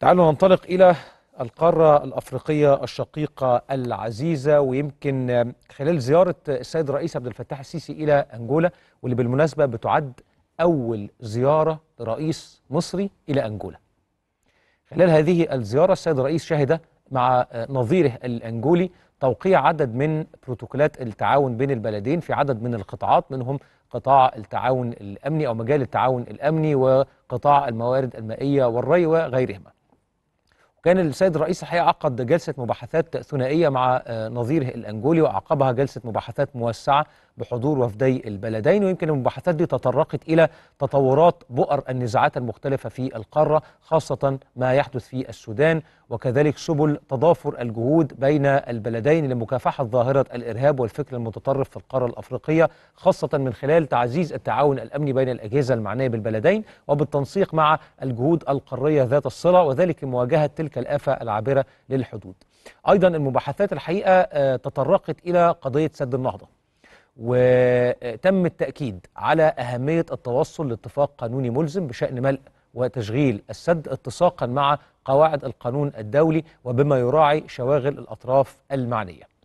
تعالوا ننطلق إلى القارة الأفريقية الشقيقة العزيزة ويمكن خلال زيارة السيد الرئيس عبد الفتاح السيسي إلى أنجولا واللي بالمناسبة بتعد أول زيارة لرئيس مصري إلى أنجولا خلال هذه الزيارة السيد الرئيس شهد مع نظيره الأنجولي توقيع عدد من بروتوكولات التعاون بين البلدين في عدد من القطاعات منهم قطاع التعاون الأمني أو مجال التعاون الأمني وقطاع الموارد المائية والري وغيرهما وكان السيد الرئيس الحقيقه عقد جلسه مباحثات ثنائيه مع آه، نظيره الانجولي واعقبها جلسه مباحثات موسعه بحضور وفدي البلدين ويمكن المباحثات دي تطرقت الى تطورات بؤر النزاعات المختلفه في القاره خاصه ما يحدث في السودان وكذلك سبل تضافر الجهود بين البلدين لمكافحه ظاهره الارهاب والفكر المتطرف في القاره الافريقيه خاصه من خلال تعزيز التعاون الامني بين الاجهزه المعنيه بالبلدين وبالتنسيق مع الجهود القاريه ذات الصله وذلك لمواجهه تلك تلك الآفة العابرة للحدود أيضا المباحثات الحقيقة آه، تطرقت إلى قضية سد النهضة وتم التأكيد على أهمية التوصل لاتفاق قانوني ملزم بشأن ملء وتشغيل السد اتساقا مع قواعد القانون الدولي وبما يراعي شواغل الأطراف المعنية